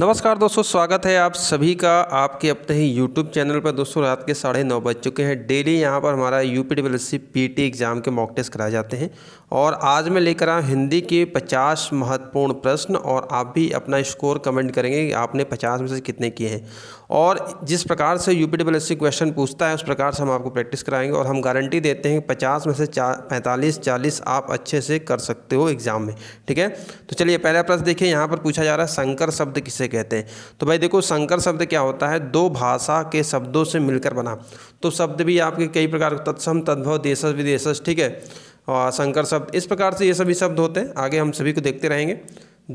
नमस्कार दोस्तों स्वागत है आप सभी का आपके अपने ही यूट्यूब चैनल पर दोस्तों रात के साढ़े नौ बज चुके हैं डेली यहाँ पर हमारा U P W C P T exam के मॉक टेस्ट कराए जाते हैं और आज मैं लेकर आया हिंदी के 50 महत्वपूर्ण प्रश्न और आप भी अपना स्कोर कमेंट करेंगे कि आपने 50 में से कितने किए हैं और जिस प्रकार से यू पी सी क्वेश्चन पूछता है उस प्रकार से हम आपको प्रैक्टिस कराएंगे और हम गारंटी देते हैं कि पचास में से चा पैंतालीस चालीस आप अच्छे से कर सकते हो एग्ज़ाम में ठीक है तो चलिए पहला प्रश्न देखिए यहाँ पर पूछा जा रहा है शंकर शब्द किसे किसे कहते हैं तो भाई देखो संकर शब्द क्या होता है दो भाषा के शब्दों से मिलकर बना तो शब्द भी आपके कई प्रकार तत्सम तद्भव देश विदेश ठीक है और संकर शब्द इस प्रकार से ये सभी शब्द होते हैं आगे हम सभी को देखते रहेंगे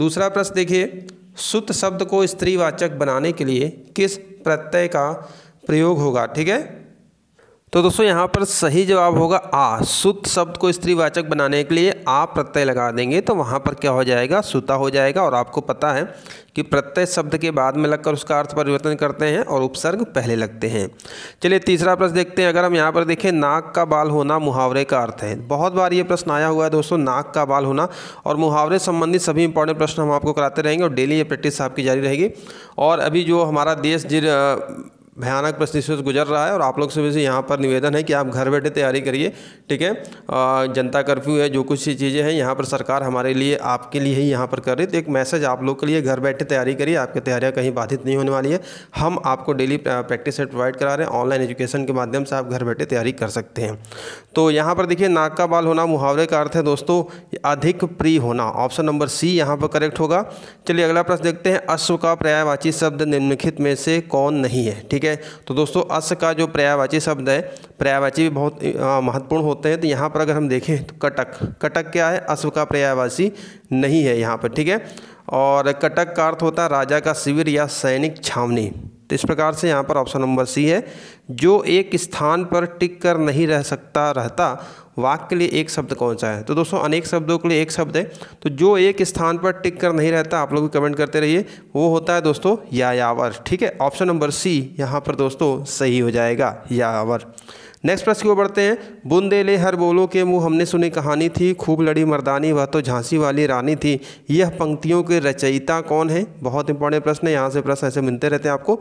दूसरा प्रश्न देखिए सुत शब्द को स्त्रीवाचक बनाने के लिए किस प्रत्यय का प्रयोग होगा ठीक है तो दोस्तों यहाँ पर सही जवाब होगा आ सुत शब्द को स्त्रीवाचक बनाने के लिए आ प्रत्यय लगा देंगे तो वहाँ पर क्या हो जाएगा सुता हो जाएगा और आपको पता है कि प्रत्यय शब्द के बाद में लगकर उसका अर्थ परिवर्तन करते हैं और उपसर्ग पहले लगते हैं चलिए तीसरा प्रश्न देखते हैं अगर हम यहाँ पर देखें नाक का बाल होना मुहावरे का अर्थ है बहुत बार ये प्रश्न आया हुआ है दोस्तों नाक का बाल होना और मुहावरे संबंधित सभी इंपॉर्टेंट प्रश्न हम आपको कराते रहेंगे और डेली ये प्रैक्टिस आपकी जारी रहेगी और अभी जो हमारा देश जिन भयानक परिस्थितियों से गुजर रहा है और आप लोग से वैसे यहाँ पर निवेदन है कि आप घर बैठे तैयारी करिए ठीक है जनता कर्फ्यू है जो कुछ चीज़ें हैं यहाँ पर सरकार हमारे लिए आपके लिए ही यहाँ पर कर रही है तो एक मैसेज आप लोग के लिए घर बैठे तैयारी करिए आपकी तैयारियाँ कहीं बाधित नहीं होने वाली है हम आपको डेली प्रैक्टिस सेट प्रोवाइड करा रहे हैं ऑनलाइन एजुकेशन के माध्यम से आप घर बैठे तैयारी कर सकते हैं तो यहाँ पर देखिए नाक का बाल होना मुहावरे का अर्थ है दोस्तों अधिक प्रिय होना ऑप्शन नंबर सी यहाँ पर करेक्ट होगा चलिए अगला प्रश्न देखते हैं अश्व का पर्यायवाची शब्द निम्नलिखित में से कौन नहीं है ठीक है है तो दोस्तों अस का जो पर्यायवाची शब्द है पर्यायवाची भी बहुत महत्वपूर्ण होते हैं तो यहाँ पर अगर हम देखें तो कटक कटक क्या है अश्व का पर्यायवाची नहीं है यहाँ पर ठीक है और कटक का अर्थ होता है राजा का शिविर या सैनिक छावनी तो इस प्रकार से यहाँ पर ऑप्शन नंबर सी है जो एक स्थान पर टिक कर नहीं रह सकता रहता वाक्य के लिए एक शब्द कौन सा है तो दोस्तों अनेक शब्दों के लिए एक शब्द है तो जो एक स्थान पर टिक कर नहीं रहता आप लोग भी कमेंट करते रहिए वो होता है दोस्तों यायावर ठीक है ऑप्शन नंबर सी यहाँ पर दोस्तों सही हो जाएगा यावर नेक्स्ट प्रश्न की ओर बढ़ते हैं बुंदेले ले हर बोलो के मुँह हमने सुनी कहानी थी खूब लड़ी मर्दानी वह तो झांसी वाली रानी थी यह पंक्तियों के रचयिता कौन है बहुत इंपॉर्टेंट प्रश्न है यहाँ से प्रश्न ऐसे मिलते रहते हैं आपको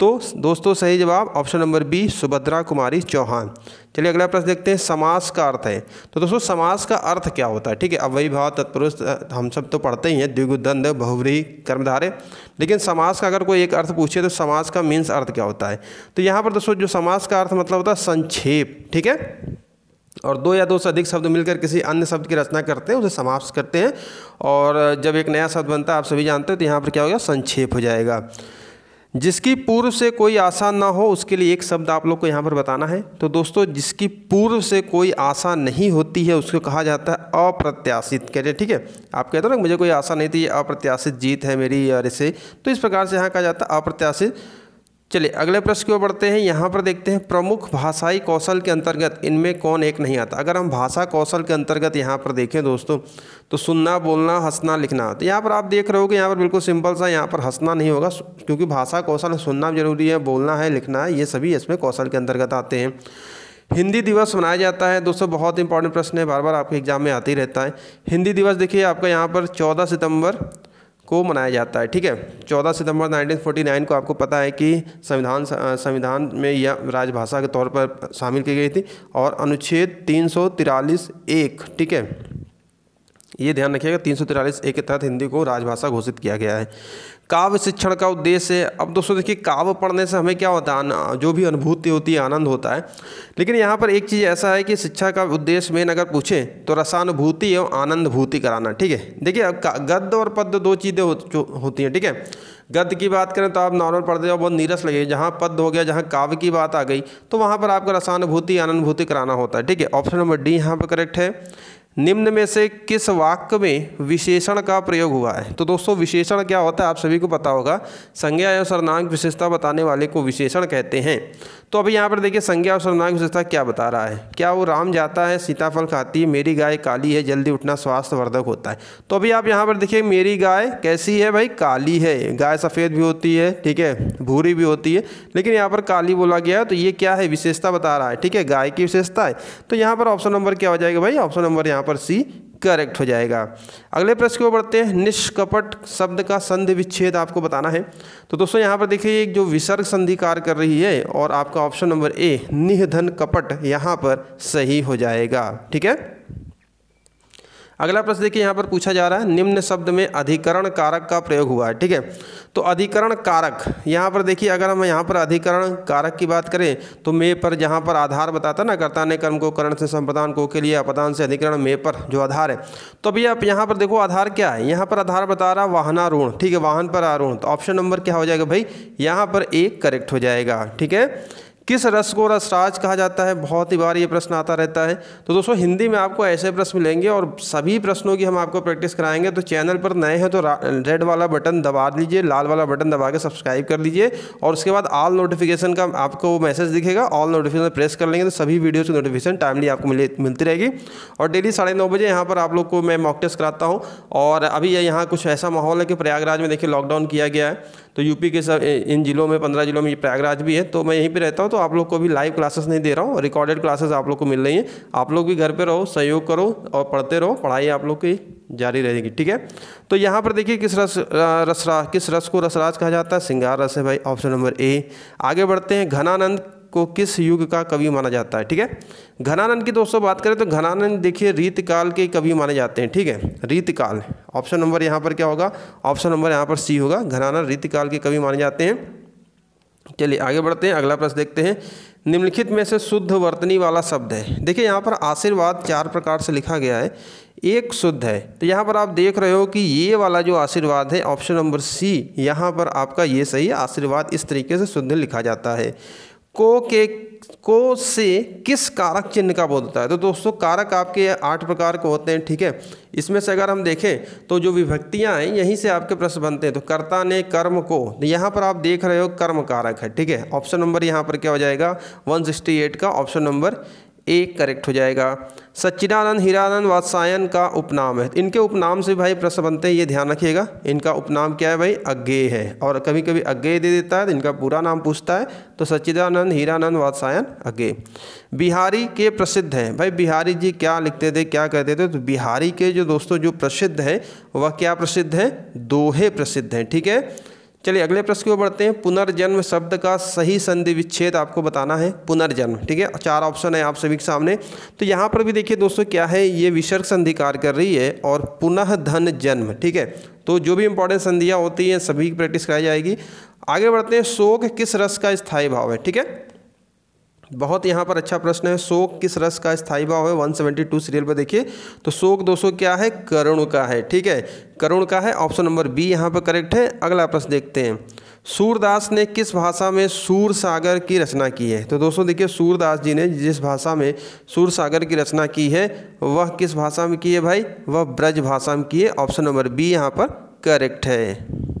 तो दोस्तों सही जवाब option number B Subhadra Kumari Chauhan चलिए अगला प्रश्न देखते हैं समास का अर्थ है तो दोस्तों समास का अर्थ क्या होता है ठीक है अवयी भाव तत्पुरुष हम सब तो पढ़ते ही हैं दंद बहुवरी कर्मधारे लेकिन समास का अगर कोई एक अर्थ पूछे तो समास का मीन्स अर्थ क्या होता है तो यहाँ पर दोस्तों जो समास का अर्थ मतलब होता है संक्षेप ठीक है और दो या दो से अधिक शब्द मिलकर किसी अन्य शब्द की रचना करते हैं उसे समाप्त करते हैं और जब एक नया शब्द बनता है आप सभी जानते हो तो यहाँ पर क्या हो गया संक्षेप हो जाएगा जिसकी पूर्व से कोई आशा ना हो उसके लिए एक शब्द आप लोग को यहाँ पर बताना है तो दोस्तों जिसकी पूर्व से कोई आशा नहीं होती है उसको कहा जाता है अप्रत्याशित कह रहे ठीक है आप कहते हो ना मुझे कोई आशा नहीं थी ये अप्रत्याशित जीत है मेरी यार इसे तो इस प्रकार से यहाँ कहा जाता है अप्रत्याशित चलिए अगले प्रश्न की ओर बढ़ते हैं यहाँ पर देखते हैं प्रमुख भाषाई कौशल के अंतर्गत इनमें कौन एक नहीं आता अगर हम भाषा कौशल के अंतर्गत यहाँ पर देखें दोस्तों तो सुनना बोलना हंसना लिखना तो यहाँ पर आप देख रहे हो कि यहाँ पर बिल्कुल सिंपल सा यहाँ पर हंसना नहीं होगा क्योंकि भाषा कौशल सुनना जरूरी है बोलना है लिखना है ये सभी इसमें कौशल के अंतर्गत आते हैं हिंदी दिवस मनाया जाता है दोस्तों बहुत इंपॉर्टेंट प्रश्न है बार बार आपके एग्जाम में आते ही रहता है हिंदी दिवस देखिए आपका यहाँ पर चौदह सितम्बर को मनाया जाता है ठीक है 14 सितंबर 1949 को आपको पता है कि संविधान संविधान में यह राजभाषा के तौर पर शामिल की गई थी और अनुच्छेद तीन एक ठीक है ये ध्यान रखिएगा तीन सौ तिरालीस ए के तहत हिंदी को राजभाषा घोषित किया गया है काव्य शिक्षण का उद्देश्य है अब दोस्तों देखिए काव्य पढ़ने से हमें क्या होता है जो भी अनुभूति होती है आनंद होता है लेकिन यहाँ पर एक चीज़ ऐसा है कि शिक्षा का उद्देश्य मेन अगर पूछें तो रसानुभूति एवं आनंदभूति कराना ठीक है देखिए गद्य और पद्य दो चीज़ें हो, होती हैं ठीक है गद्य की बात करें तो आप नॉर्मल पढ़ते हो बहुत नीरस लगे जहाँ पद्य हो गया जहाँ काव्य की बात आ गई तो वहाँ पर आपका रसानुभूति आनंदभूति कराना होता है ठीक है ऑप्शन नंबर डी यहाँ पर करेक्ट है निम्न में से किस वाक्य में विशेषण का प्रयोग हुआ है तो दोस्तों विशेषण क्या होता है आप सभी को पता होगा संज्ञा एवं सर्वनाम विशेषता बताने वाले को विशेषण कहते हैं तो अभी यहाँ पर देखिए संज्ञा और सर्वनाम विशेषता क्या बता रहा है क्या वो राम जाता है सीताफल खाती है मेरी गाय काली है जल्दी उठना स्वास्थ्यवर्धक होता है तो अभी आप यहाँ पर देखिए मेरी गाय कैसी है भाई काली है गाय सफ़ेद भी होती है ठीक है भूरी भी होती है लेकिन यहाँ पर काली बोला गया है तो ये क्या है विशेषता बता रहा है ठीक है गाय की विशेषता है तो यहाँ पर ऑप्शन नंबर क्या हो जाएगा भाई ऑप्शन नंबर यहाँ यहाँ पर सी करेक्ट हो जाएगा अगले प्रश्न को बढ़ते हैं निष्कपट शब्द का संधि विच्छेद आपको बताना है तो दोस्तों यहाँ पर देखिए जो विसर्ग संधि कार्य कर रही है और आपका ऑप्शन नंबर ए निधन कपट यहाँ पर सही हो जाएगा ठीक है अगला प्रश्न देखिए यहाँ पर पूछा जा रहा है निम्न शब्द में अधिकरण कारक का प्रयोग हुआ है ठीक है तो अधिकरण कारक यहाँ पर देखिए अगर हम यहाँ पर अधिकरण कारक की बात करें तो मे पर जहाँ पर आधार बताता ना कर्ता ने कर्म को करण से संप्रदान को के लिए अपदान से अधिकरण मे पर जो आधार है तो अभी आप यहाँ पर देखो आधार क्या है यहाँ पर आधार बता रहा वाहनारूढ़ ठीक है वाहन पर आरूढ़ तो ऑप्शन नंबर क्या हो जाएगा भाई यहाँ पर एक करेक्ट हो जाएगा ठीक है किस रस को रसराज कहा जाता है बहुत ही बार ये प्रश्न आता रहता है तो दोस्तों हिंदी में आपको ऐसे प्रश्न मिलेंगे और सभी प्रश्नों की हम आपको प्रैक्टिस कराएंगे तो चैनल पर नए हैं तो रेड वाला बटन दबा लीजिए लाल वाला बटन दबा के सब्सक्राइब कर लीजिए और उसके बाद ऑल नोटिफिकेशन का आपको मैसेज दिखेगा ऑल नोटिफिकेशन प्रेस कर लेंगे तो सभी वीडियोज़ की नोटिफिकेशन टाइमली आपको मिले मिलती रहेगी और डेली साढ़े नौ बजे यहाँ पर आप लोग को मैं मॉक टेस्ट कराता हूँ और अभी यहाँ कुछ ऐसा माहौल है कि प्रयागराज में देखिए लॉकडाउन किया गया है तो यूपी के सब इन जिलों में पंद्रह जिलों में प्रयागराज भी है तो मैं यहीं पर रहता हूँ तो आप लोग को भी लाइव क्लासेस नहीं दे रहा हूँ रिकॉर्डेड क्लासेस आप लोग को मिल रही हैं आप लोग भी घर पर रहो सहयोग करो और पढ़ते रहो पढ़ाई आप लोग की जारी रहेगी ठीक है तो यहाँ पर देखिए किस रस रसरा किस रस को रसराज कहा जाता है सिंगार रस है भाई ऑप्शन नंबर ए आगे बढ़ते हैं घनानंद को किस युग का कवि माना जाता है ठीक है घनानंद की दोस्तों बात करें तो घनानंद देखिए रीतकाल के कवि माने जाते हैं ठीक है रीतकाल ऑप्शन नंबर यहाँ पर क्या होगा ऑप्शन नंबर यहाँ पर सी होगा घनानंद रीतकाल के कवि माने जाते हैं चलिए आगे बढ़ते हैं अगला प्रश्न देखते हैं निम्नलिखित में से शुद्ध वर्तनी वाला शब्द है देखिए यहाँ पर आशीर्वाद चार प्रकार से लिखा गया है एक शुद्ध है तो यहाँ पर आप देख रहे हो कि ये वाला जो आशीर्वाद है ऑप्शन नंबर सी यहाँ पर आपका ये सही आशीर्वाद इस तरीके से शुद्ध लिखा जाता है को के को से किस कारक चिन्ह का बोध होता है तो दोस्तों कारक आपके आठ प्रकार के होते हैं ठीक है इसमें से अगर हम देखें तो जो विभक्तियाँ हैं यहीं से आपके प्रश्न बनते हैं तो कर्ता ने कर्म को तो यहाँ पर आप देख रहे हो कर्म कारक है ठीक है ऑप्शन नंबर यहाँ पर क्या हो जाएगा 168 का ऑप्शन नंबर एक करेक्ट हो जाएगा सच्चिदानंद हीरानंद वात्सायन का उपनाम है इनके उपनाम से भाई प्रश्न बनते हैं ये ध्यान रखिएगा इनका उपनाम क्या है भाई अज्ञे है और कभी कभी अज्ञे दे देता है तो इनका पूरा नाम पूछता है तो सच्चिदानंद हीरानंद वात्सायन अज्ञे बिहारी के प्रसिद्ध हैं भाई बिहारी जी क्या लिखते थे क्या कहते थे तो बिहारी के जो दोस्तों जो प्रसिद्ध हैं वह क्या प्रसिद्ध हैं दोहे प्रसिद्ध हैं ठीक है चलिए अगले प्रश्न की ओर बढ़ते हैं पुनर्जन्म शब्द का सही संधि विच्छेद आपको बताना है पुनर्जन्म ठीक है चार ऑप्शन है आप सभी के सामने तो यहाँ पर भी देखिए दोस्तों क्या है ये विसर्ग संधि कार्य कर रही है और पुनः धन जन्म ठीक है तो जो भी इंपॉर्टेंट संधियाँ होती हैं सभी की प्रैक्टिस कराई जाएगी आगे बढ़ते हैं शोक किस रस का स्थायी भाव है ठीक है बहुत यहाँ पर अच्छा प्रश्न है शोक किस रस का स्थायी भाव है 172 सीरियल पर देखिए तो शोक दोस्तों क्या है करुण का है ठीक है करुण का है ऑप्शन नंबर बी यहाँ पर करेक्ट है अगला प्रश्न देखते हैं सूरदास ने किस भाषा में सूर सागर की रचना की है तो दोस्तों देखिए सूरदास जी ने जिस भाषा में सूर सागर की रचना की है वह किस भाषा में की है भाई वह ब्रज भाषा में की है ऑप्शन नंबर बी यहाँ पर करेक्ट है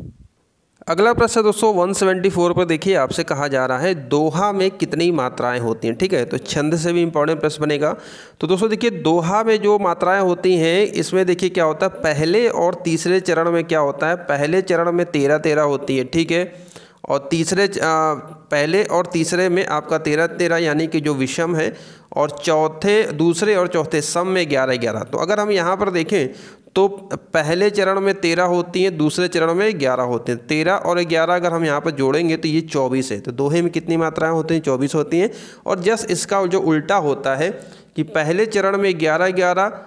अगला प्रश्न दोस्तों 174 पर देखिए आपसे कहा जा रहा है दोहा में कितनी मात्राएं होती हैं ठीक है तो छंद से भी इंपॉर्टेंट प्रश्न बनेगा तो दोस्तों देखिए दोहा में जो मात्राएं होती हैं इसमें देखिए क्या होता है पहले और तीसरे चरण में क्या होता है पहले चरण में तेरह तेरह होती है ठीक है और तीसरे आ, पहले और तीसरे में आपका तेरह तेरह यानी कि जो विषम है और चौथे दूसरे और चौथे सम में ग्यारह ग्यारह तो अगर हम यहाँ पर देखें तो पहले चरण में तेरह होती हैं दूसरे चरण में ग्यारह होते हैं तेरह और ग्यारह अगर हम यहाँ पर जोड़ेंगे तो ये चौबीस है तो दोहे में कितनी मात्राएं होती हैं चौबीस होती हैं और जस्ट इसका जो उल्टा होता है कि पहले चरण में ग्यारह ग्यारह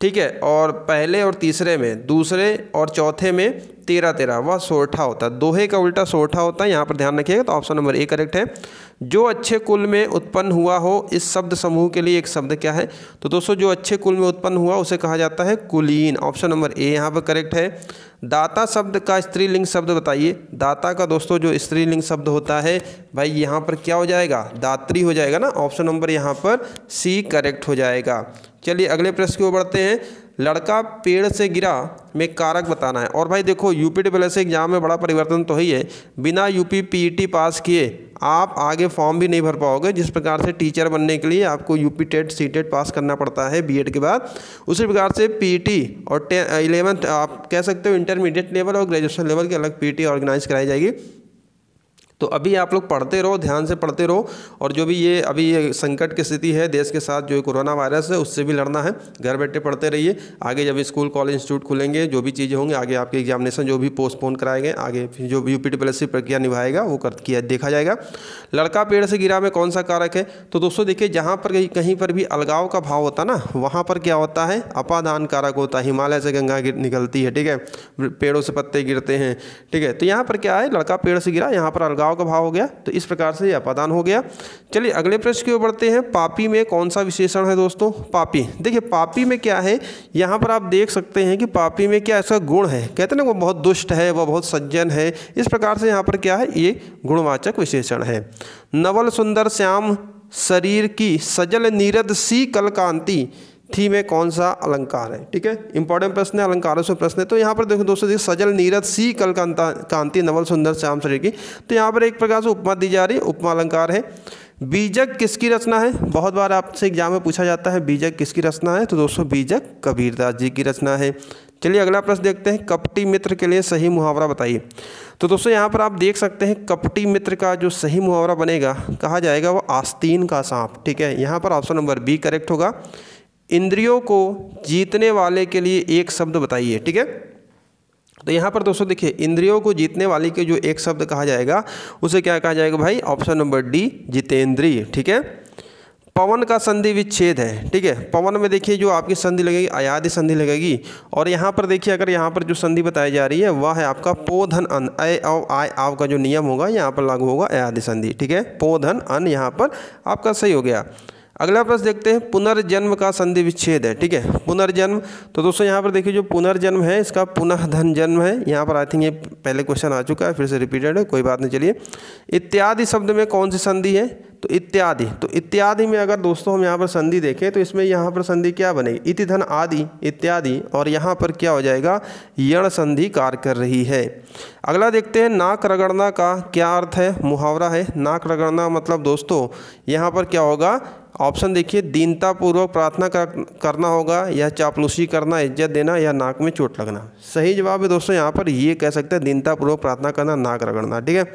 ठीक है और पहले और तीसरे में दूसरे और चौथे में तेरह तेरह वह सोठा होता है दोहे का उल्टा सोठा होता है यहाँ पर ध्यान रखिएगा तो ऑप्शन नंबर ए करेक्ट है जो अच्छे कुल में उत्पन्न हुआ हो इस शब्द समूह के लिए एक शब्द क्या है तो दोस्तों जो अच्छे कुल में उत्पन्न हुआ उसे कहा जाता है कुलीन ऑप्शन नंबर ए यहाँ पर करेक्ट है दाता शब्द का स्त्रीलिंग शब्द बताइए दाता का दोस्तों जो स्त्रीलिंग शब्द होता है भाई यहाँ पर क्या हो जाएगा दात्री हो जाएगा ना ऑप्शन नंबर यहाँ पर सी करेक्ट हो जाएगा चलिए अगले प्रश्न की ओर बढ़ते हैं लड़का पेड़ से गिरा में कारक बताना है और भाई देखो यूपी टी से एग्जाम में बड़ा परिवर्तन तो ही है बिना यूपी पीईटी पास किए आप आगे फॉर्म भी नहीं भर पाओगे जिस प्रकार से टीचर बनने के लिए आपको UP TET C TET pass करना पड़ता है बीएड के बाद उसी प्रकार से पीटी e और टे इलेवंथ आप कह सकते हो इंटरमीडिएट लेवल और ग्रेजुएशन लेवल की अलग पीईटी ऑर्गेनाइज e कराई जाएगी तो अभी आप लोग पढ़ते रहो ध्यान से पढ़ते रहो और जो भी ये अभी ये संकट की स्थिति है देश के साथ जो कोरोना वायरस है उससे भी लड़ना है घर बैठे पढ़ते रहिए आगे जब स्कूल कॉलेज इंस्टीट्यूट खुलेंगे जो भी चीज़ें होंगी आगे आपके एग्जामिनेशन जो भी पोस्टपोन कराए गए आगे जो यू पी प्रक्रिया निभाएगा वो कर किया देखा जाएगा लड़का पेड़ से गिरा में कौन सा कारक है तो दोस्तों देखिए जहाँ पर कहीं पर भी अलगाव का भाव होता ना वहाँ पर क्या होता है अपादान कारक होता है हिमालय से गंगा निकलती है ठीक है पेड़ों से पत्ते गिरते हैं ठीक है तो यहाँ पर क्या है लड़का पेड़ से गिरा यहाँ पर अलगाव बदलाव का भाव हो गया तो इस प्रकार से यह अपादान हो गया चलिए अगले प्रश्न की ओर बढ़ते हैं पापी में कौन सा विशेषण है दोस्तों पापी देखिए पापी में क्या है यहाँ पर आप देख सकते हैं कि पापी में क्या ऐसा गुण है कहते ना वो बहुत दुष्ट है वह बहुत सज्जन है इस प्रकार से यहाँ पर क्या है ये गुणवाचक विशेषण है नवल सुंदर श्याम शरीर की सजल नीरद सी कलकांति थी में कौन सा अलंकार है ठीक है इंपॉर्टेंट प्रश्न है अलंकारों से प्रश्न है तो यहाँ पर देखो दोस्तों देखिए सजल नीरज सी कल कांति नवल सुंदर श्याम शरीर की तो यहाँ पर एक प्रकार से उपमा दी जा रही है उपमा अलंकार है बीजक किसकी रचना है बहुत बार आपसे एग्जाम में पूछा जाता है बीजक किसकी रचना है तो दोस्तों बीजक कबीरदास जी की रचना है चलिए अगला प्रश्न देखते हैं कपटी मित्र के लिए सही मुहावरा बताइए तो दोस्तों यहाँ पर आप देख सकते हैं कपटी मित्र का जो सही मुहावरा बनेगा कहा जाएगा वो आस्तीन का सांप ठीक है यहाँ पर ऑप्शन नंबर बी करेक्ट होगा इंद्रियों को जीतने वाले के लिए एक शब्द बताइए ठीक है तो यहाँ पर दोस्तों देखिए इंद्रियों को जीतने वाले के जो एक शब्द कहा जाएगा उसे क्या कहा जाएगा भाई ऑप्शन नंबर डी जितेंद्री ठीक है पवन का संधि विच्छेद है ठीक है पवन में देखिए जो आपकी संधि लगेगी अयाधि संधि लगेगी और यहाँ पर देखिए अगर यहाँ पर जो संधि बताई जा रही है वह है आपका पोधन अन अय आय आव का जो नियम होगा यहाँ पर लागू होगा अयाधि संधि ठीक है पोधन अन यहाँ पर आपका सही हो गया अगला प्रश्न देखते हैं पुनर्जन्म का संधि विच्छेद है ठीक है पुनर्जन्म तो दोस्तों यहाँ पर देखिए जो पुनर्जन्म है इसका पुनः धन जन्म है यहाँ पर आई थिंक ये पहले क्वेश्चन आ चुका है फिर से रिपीटेड है कोई बात नहीं चलिए इत्यादि शब्द में कौन सी संधि है तो इत्यादि तो इत्यादि में अगर दोस्तों हम यहाँ पर संधि देखें तो इसमें यहाँ पर संधि क्या बनेगी इति धन आदि इत्यादि और यहाँ पर क्या हो जाएगा यण संधि कार्य कर रही है अगला देखते हैं नाक रगड़ना का क्या अर्थ है मुहावरा है नाक रगड़ना मतलब दोस्तों यहाँ पर क्या होगा ऑप्शन देखिए दीनतापूर्वक प्रार्थना कर, करना होगा या चापलूसी करना इज्जत देना या नाक में चोट लगना सही जवाब है दोस्तों यहाँ पर ये कह सकते हैं दीनतापूर्वक प्रार्थना करना नाक रगड़ना ठीक है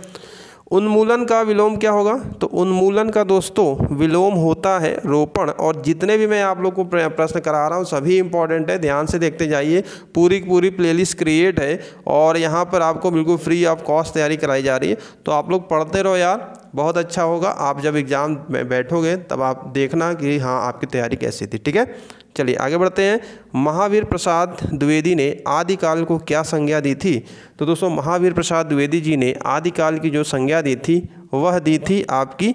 उन्मूलन का विलोम क्या होगा तो उन्मूलन का दोस्तों विलोम होता है रोपण और जितने भी मैं आप लोग को प्रश्न करा रहा हूँ सभी इंपॉर्टेंट है ध्यान से देखते जाइए पूरी पूरी प्लेलिस्ट क्रिएट है और यहाँ पर आपको बिल्कुल फ्री ऑफ कॉस्ट तैयारी कराई जा रही है तो आप लोग पढ़ते रहो यार बहुत अच्छा होगा आप जब एग्ज़ाम में बैठोगे तब आप देखना कि हाँ आपकी तैयारी कैसी थी ठीक है चलिए आगे बढ़ते हैं महावीर प्रसाद द्विवेदी ने आदिकाल को क्या संज्ञा दी थी तो दोस्तों महावीर प्रसाद द्विवेदी जी ने आदिकाल की जो संज्ञा दी थी वह दी थी आपकी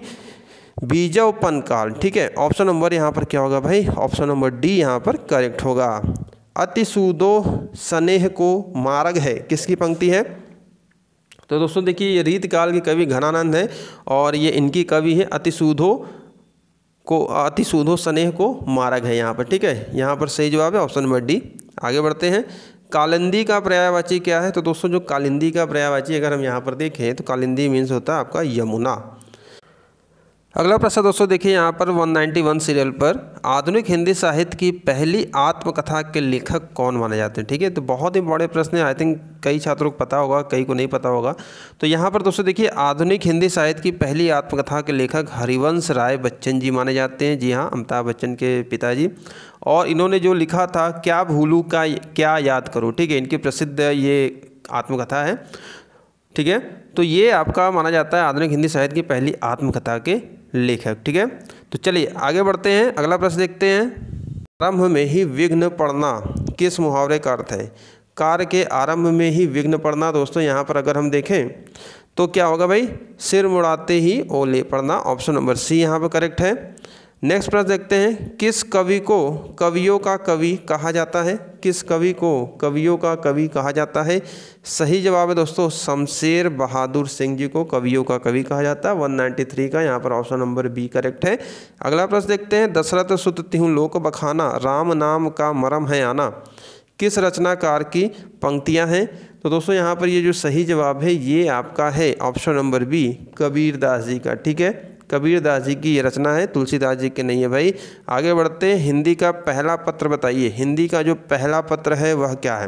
बीजोपन काल ठीक है ऑप्शन नंबर यहाँ पर क्या होगा भाई ऑप्शन नंबर डी यहाँ पर करेक्ट होगा अतिसूदो स्नेह को मार्ग है किसकी पंक्ति है तो दोस्तों देखिए ये रीत काल के कवि घनानंद हैं और ये इनकी कवि है अतिसूधो को अतिसूधो स्नेह को मारक है यहाँ पर ठीक है यहाँ पर सही जवाब है ऑप्शन नंबर डी आगे बढ़ते हैं कालिंदी का पर्यायवाची क्या है तो दोस्तों जो कालिंदी का पर्यायवाची अगर हम यहाँ पर देखें तो कालिंदी मीन्स होता है आपका यमुना अगला प्रश्न दोस्तों देखिए यहाँ पर 191 सीरियल पर आधुनिक हिंदी साहित्य की पहली आत्मकथा के लेखक कौन माने जाते हैं ठीक है तो बहुत ही बड़े प्रश्न है आई थिंक कई छात्रों को पता होगा कई को नहीं पता होगा तो यहाँ पर दोस्तों देखिए आधुनिक हिंदी साहित्य की पहली आत्मकथा के लेखक हरिवंश राय बच्चन जी माने जाते हैं जी हाँ अमिताभ बच्चन के पिताजी और इन्होंने जो लिखा था क्या भूलू का क्या याद करूँ ठीक है इनकी प्रसिद्ध ये आत्मकथा है ठीक है तो ये आपका माना जाता है आधुनिक हिंदी साहित्य की पहली आत्मकथा के लेखक ठीक है तो चलिए आगे बढ़ते हैं अगला प्रश्न देखते हैं आरंभ में ही विघ्न पढ़ना किस मुहावरे का अर्थ है कार्य के आरंभ में ही विघ्न पड़ना दोस्तों यहाँ पर अगर हम देखें तो क्या होगा भाई सिर मुड़ाते ही ओले पढ़ना ऑप्शन नंबर सी यहाँ पर करेक्ट है नेक्स्ट प्रश्न देखते हैं किस कवि को कवियों का कवि कहा जाता है किस कवि को कवियों का कवि कहा जाता है सही जवाब है दोस्तों शमशेर बहादुर सिंह जी को कवियों का कवि कहा जाता है 193 का यहाँ पर ऑप्शन नंबर बी करेक्ट है अगला प्रश्न देखते हैं दशरथ सुत तिहूँ लोक बखाना राम नाम का मरम है आना किस रचनाकार की पंक्तियाँ हैं तो दोस्तों यहाँ पर ये जो सही जवाब है ये आपका है option number B Kabirdas ji का ठीक है कबीरदास जी की ये रचना है तुलसीदास जी के नहीं है भाई आगे बढ़ते हैं हिंदी का पहला पत्र बताइए हिंदी का जो पहला पत्र है वह क्या है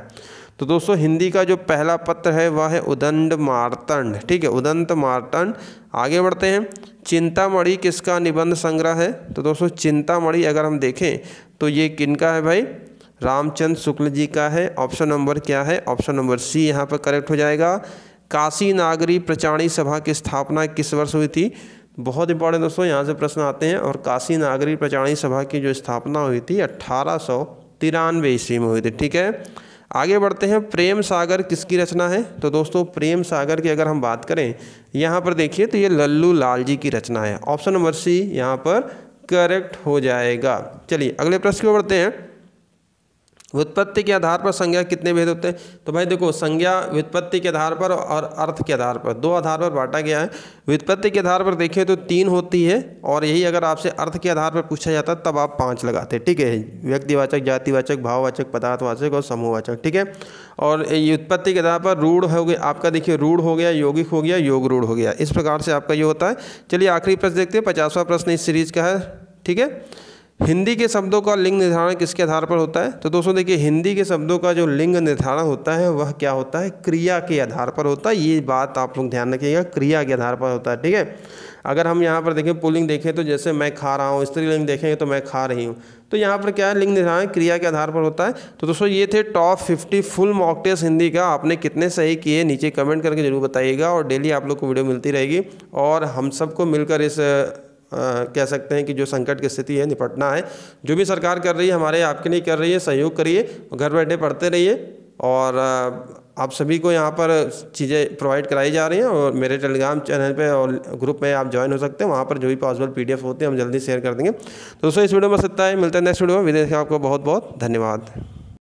तो दोस्तों हिंदी का जो पहला पत्र है वह है उदंड मार्तंड ठीक है उदंत मार्तंड आगे बढ़ते हैं चिंतामढ़ी किसका निबंध संग्रह है तो दोस्तों चिंतामढ़ी अगर हम देखें तो ये किन है भाई रामचंद्र शुक्ल जी का है ऑप्शन नंबर क्या है ऑप्शन नंबर सी यहाँ पर करेक्ट हो जाएगा काशी नागरी प्रचारणी सभा की स्थापना किस वर्ष हुई थी बहुत इंपॉर्टेंट दोस्तों यहाँ से प्रश्न आते हैं और काशी नागरी प्रचारणी सभा की जो स्थापना हुई थी अट्ठारह सौ तिरानवे ईस्वी में हुई थी ठीक है आगे बढ़ते हैं प्रेम सागर किसकी रचना है तो दोस्तों प्रेम सागर की अगर हम बात करें यहाँ पर देखिए तो ये लल्लू लाल जी की रचना है ऑप्शन नंबर सी यहाँ पर करेक्ट हो जाएगा चलिए अगले प्रश्न की ओर बढ़ते हैं व्युत्पत्ति के आधार पर संज्ञा कितने भेद होते हैं तो भाई देखो संज्ञा व्युत्पत्ति के आधार पर और अर्थ के आधार पर दो आधार पर बांटा गया है व्युत्पत्ति के आधार पर देखें तो तीन होती है और यही अगर आपसे अर्थ के आधार पर पूछा जाता तब आप पाँच लगाते हैं ठीक है व्यक्तिवाचक जातिवाचक भाववाचक पदार्थवाचक और समूहवाचक ठीक है और ये उत्पत्ति के आधार पर रूढ़ हो गया आपका देखिए रूढ़ हो गया यौगिक हो गया योग रूढ़ हो गया इस प्रकार से आपका ये होता है चलिए आखिरी प्रश्न देखते हैं पचासवा प्रश्न इस सीरीज़ का है ठीक है हिंदी के शब्दों का लिंग निर्धारण किसके आधार पर होता है तो दोस्तों देखिए हिंदी के शब्दों का जो लिंग निर्धारण होता है वह क्या होता है क्रिया के आधार पर होता है ये बात आप लोग ध्यान रखिएगा क्रिया के आधार पर होता है ठीक है अगर हम यहाँ पर देखें पुलिंग देखें तो जैसे मैं खा रहा हूँ स्त्रीलिंग देखेंगे तो मैं खा रही हूँ तो यहाँ पर क्या है लिंग निर्धारण क्रिया के आधार पर होता है तो दोस्तों ये थे top fifty full mock test Hindi का आपने कितने सही किए नीचे कमेंट करके जरूर बताइएगा और डेली आप लोग को वीडियो मिलती रहेगी और हम सबको मिलकर इस कह सकते हैं कि जो संकट की स्थिति है निपटना है जो भी सरकार कर रही है हमारे आपके लिए कर रही है सहयोग करिए घर बैठे पढ़ते रहिए और आप सभी को यहाँ पर चीज़ें प्रोवाइड कराई जा रही हैं और मेरे टेलीग्राम चैनल पे और ग्रुप में आप ज्वाइन हो सकते हैं वहाँ पर जो भी पॉसिबल पीडीएफ होते हैं हम जल्दी शेयर कर देंगे तो दोस्तों इस वीडियो में सत्ता है मिलते हैं नेक्स्ट वीडियो में विदेश आपको बहुत बहुत धन्यवाद